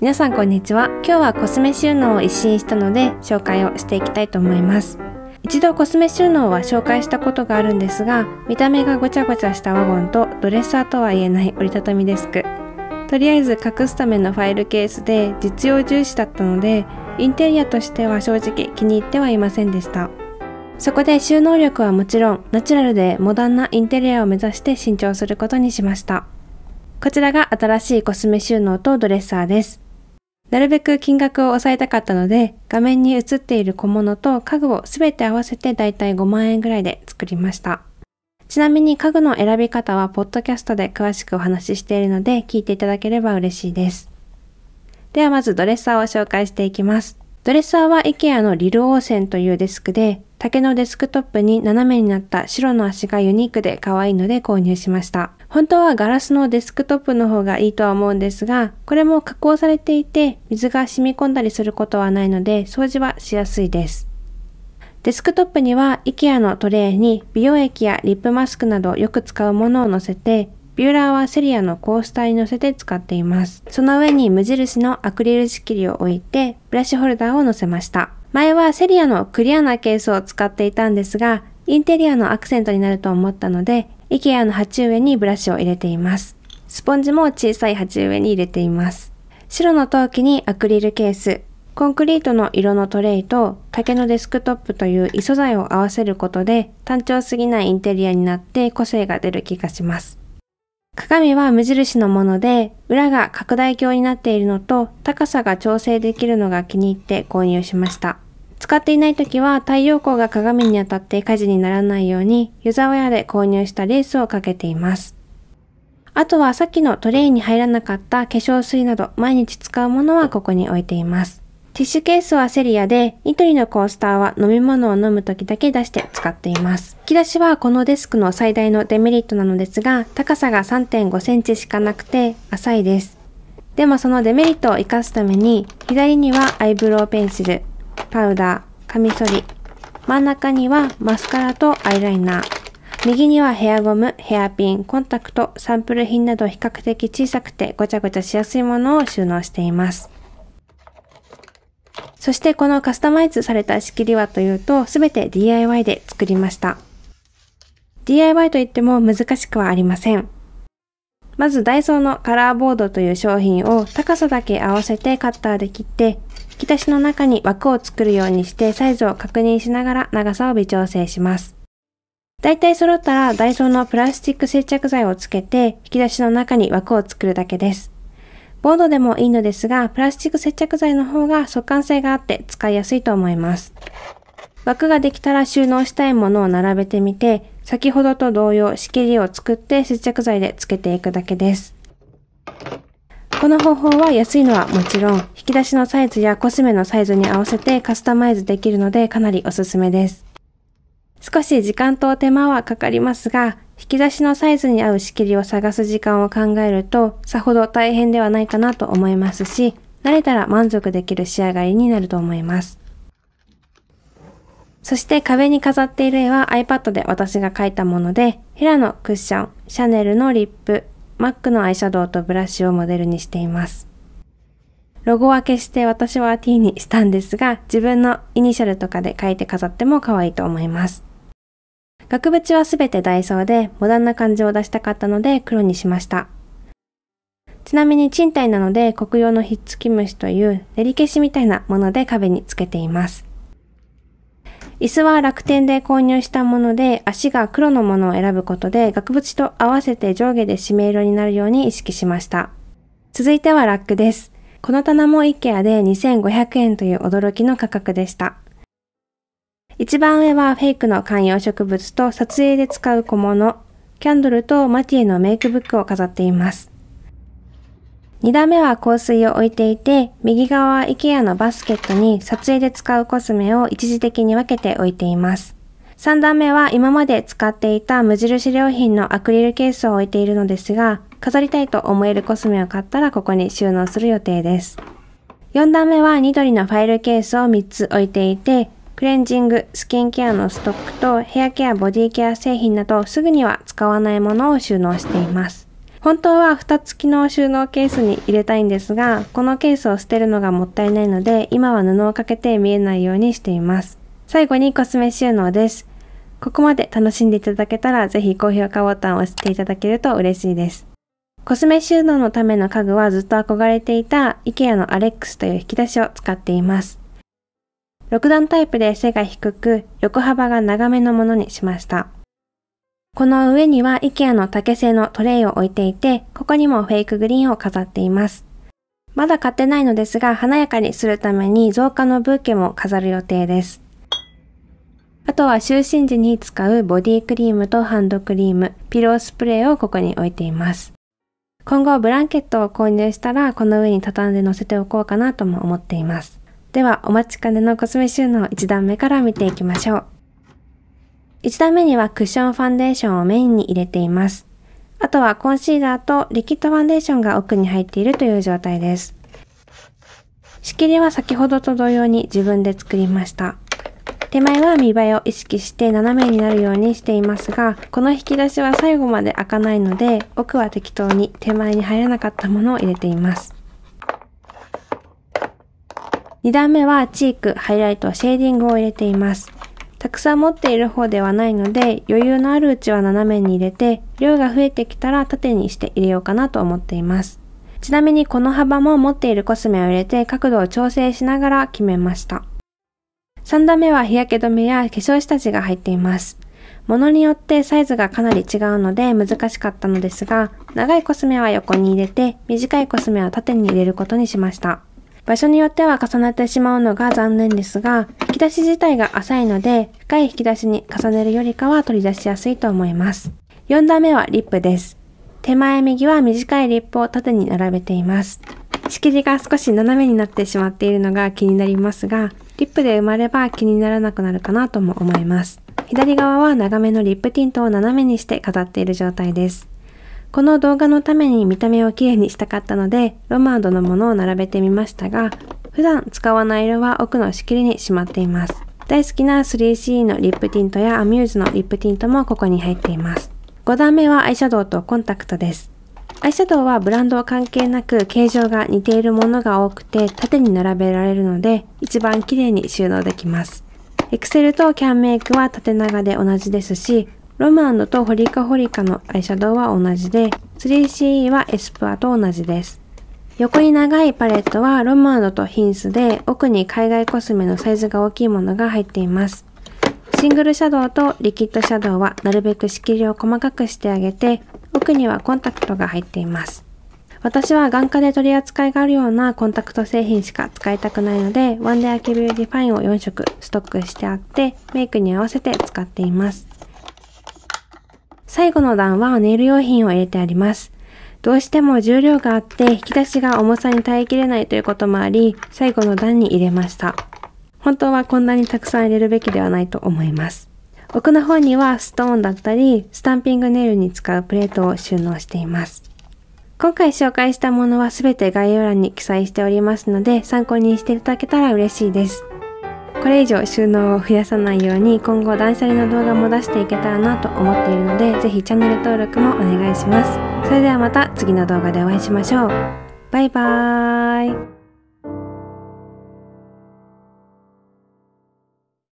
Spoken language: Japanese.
皆さんこんにちは今日はコスメ収納を一新したので紹介をしていきたいと思います一度コスメ収納は紹介したことがあるんですが見た目がごちゃごちゃしたワゴンとドレッサーとは言えない折りたたみデスクとりあえず隠すためのファイルケースで実用重視だったのでインテリアとしては正直気に入ってはいませんでしたそこで収納力はもちろんナチュラルでモダンなインテリアを目指して新調することにしましたこちらが新しいコスメ収納とドレッサーですなるべく金額を抑えたかったので、画面に映っている小物と家具を全て合わせてだいたい5万円ぐらいで作りました。ちなみに家具の選び方はポッドキャストで詳しくお話ししているので聞いていただければ嬉しいです。ではまずドレッサーを紹介していきます。ドレッサーは IKEA のリルオーセンというデスクで、竹のデスクトップに斜めになった白の足がユニークで可愛いので購入しました。本当はガラスのデスクトップの方がいいとは思うんですが、これも加工されていて水が染み込んだりすることはないので掃除はしやすいです。デスクトップには IKEA のトレーに美容液やリップマスクなどよく使うものを乗せて、ビューラーはセリアのコースターに乗せて使っています。その上に無印のアクリル仕切りを置いて、ブラシホルダーを乗せました。前はセリアのクリアなケースを使っていたんですが、インテリアのアクセントになると思ったので、IKEA の鉢植えにブラシを入れています。スポンジも小さい鉢植えに入れています。白の陶器にアクリルケース、コンクリートの色のトレイと竹のデスクトップという異素材を合わせることで単調すぎないインテリアになって個性が出る気がします。鏡は無印のもので裏が拡大鏡になっているのと高さが調整できるのが気に入って購入しました。使っていない時は太陽光が鏡に当たって火事にならないように湯沢屋で購入したレースをかけています。あとはさっきのトレイに入らなかった化粧水など毎日使うものはここに置いています。ティッシュケースはセリアで、ニトリのコースターは飲み物を飲む時だけ出して使っています。引き出しはこのデスクの最大のデメリットなのですが、高さが3.5センチしかなくて浅いです。でもそのデメリットを活かすために、左にはアイブロウペンシル、パウダー、カミソリ、真ん中にはマスカラとアイライナー、右にはヘアゴム、ヘアピン、コンタクト、サンプル品など比較的小さくてごちゃごちゃしやすいものを収納しています。そしてこのカスタマイズされた仕切りはというと、すべて DIY で作りました。DIY といっても難しくはありません。まずダイソーのカラーボードという商品を高さだけ合わせてカッターで切って、引き出しの中に枠を作るようにしてサイズを確認しながら長さを微調整します。だいたい揃ったらダイソーのプラスチック接着剤をつけて引き出しの中に枠を作るだけです。ボードでもいいのですが、プラスチック接着剤の方が速乾性があって使いやすいと思います。枠ができたら収納したいものを並べてみて、先ほどと同様仕切りを作って接着剤でつけていくだけです。この方法は安いのはもちろん、引き出しのサイズやコスメのサイズに合わせてカスタマイズできるのでかなりおすすめです。少し時間と手間はかかりますが、引き出しのサイズに合う仕切りを探す時間を考えると、さほど大変ではないかなと思いますし、慣れたら満足できる仕上がりになると思います。そして壁に飾っている絵は iPad で私が描いたもので、ヘラのクッション、シャネルのリップ、マックのアイシャドウとブラシをモデルにしています。ロゴは消して私は T にしたんですが、自分のイニシャルとかで書いて飾っても可愛いと思います。額縁はすべてダイソーで、モダンな感じを出したかったので黒にしました。ちなみに賃貸なので、黒用のひっつき虫という練り消しみたいなもので壁につけています。椅子は楽天で購入したもので、足が黒のものを選ぶことで、額縁と合わせて上下で締め色になるように意識しました。続いてはラックです。この棚も IKEA で2500円という驚きの価格でした。一番上はフェイクの観葉植物と撮影で使う小物、キャンドルとマティエのメイクブックを飾っています。2段目は香水を置いていて、右側は IKEA のバスケットに撮影で使うコスメを一時的に分けて置いています。3段目は今まで使っていた無印良品のアクリルケースを置いているのですが、飾りたいと思えるコスメを買ったらここに収納する予定です。4段目はニトリのファイルケースを3つ置いていて、クレンジング、スキンケアのストックとヘアケア、ボディケア製品などすぐには使わないものを収納しています。本当は蓋付きの収納ケースに入れたいんですが、このケースを捨てるのがもったいないので、今は布をかけて見えないようにしています。最後にコスメ収納です。ここまで楽しんでいただけたら、ぜひ高評価ボタンを押していただけると嬉しいです。コスメ収納のための家具はずっと憧れていた IKEA のアレックスという引き出しを使っています。6段タイプで背が低く、横幅が長めのものにしました。この上には IKEA の竹製のトレイを置いていて、ここにもフェイクグリーンを飾っています。まだ買ってないのですが、華やかにするために増加のブーケも飾る予定です。あとは就寝時に使うボディクリームとハンドクリーム、ピロースプレーをここに置いています。今後ブランケットを購入したら、この上に畳んで乗せておこうかなとも思っています。では、お待ちかねのコスメ収納1段目から見ていきましょう。1段目にはクッションファンデーションをメインに入れています。あとはコンシーラーとリキッドファンデーションが奥に入っているという状態です。仕切りは先ほどと同様に自分で作りました。手前は見栄えを意識して斜めになるようにしていますが、この引き出しは最後まで開かないので、奥は適当に手前に入らなかったものを入れています。2段目はチーク、ハイライト、シェーディングを入れています。たくさん持っている方ではないので余裕のあるうちは斜めに入れて量が増えてきたら縦にして入れようかなと思っていますちなみにこの幅も持っているコスメを入れて角度を調整しながら決めました3段目は日焼け止めや化粧下地が入っています物によってサイズがかなり違うので難しかったのですが長いコスメは横に入れて短いコスメは縦に入れることにしました場所によっては重なってしまうのが残念ですが、引き出し自体が浅いので、深い引き出しに重ねるよりかは取り出しやすいと思います。4段目はリップです。手前右は短いリップを縦に並べています。仕切りが少し斜めになってしまっているのが気になりますが、リップで埋まれば気にならなくなるかなとも思います。左側は長めのリップティントを斜めにして飾っている状態です。この動画のために見た目をきれいにしたかったので、ロマードのものを並べてみましたが、普段使わない色は奥の仕切りにしまっています。大好きな 3C e のリップティントやアミューズのリップティントもここに入っています。5段目はアイシャドウとコンタクトです。アイシャドウはブランド関係なく形状が似ているものが多くて縦に並べられるので一番綺麗に収納できます。エクセルとキャンメイクは縦長で同じですし、ロムアンドとホリカホリカのアイシャドウは同じで、3CE はエスプアと同じです。横に長いパレットはロムアンドとヒンスで、奥に海外コスメのサイズが大きいものが入っています。シングルシャドウとリキッドシャドウはなるべく仕切りを細かくしてあげて、奥にはコンタクトが入っています。私は眼科で取り扱いがあるようなコンタクト製品しか使いたくないので、ワンデアキビューディファインを4色ストックしてあって、メイクに合わせて使っています。最後の段はネイル用品を入れてあります。どうしても重量があって引き出しが重さに耐えきれないということもあり、最後の段に入れました。本当はこんなにたくさん入れるべきではないと思います。奥の方にはストーンだったり、スタンピングネイルに使うプレートを収納しています。今回紹介したものは全て概要欄に記載しておりますので、参考にしていただけたら嬉しいです。これ以上収納を増やさないように今後断捨離の動画も出していけたらなと思っているので是非チャンネル登録もお願いしますそれではまた次の動画でお会いしましょうバイバーイ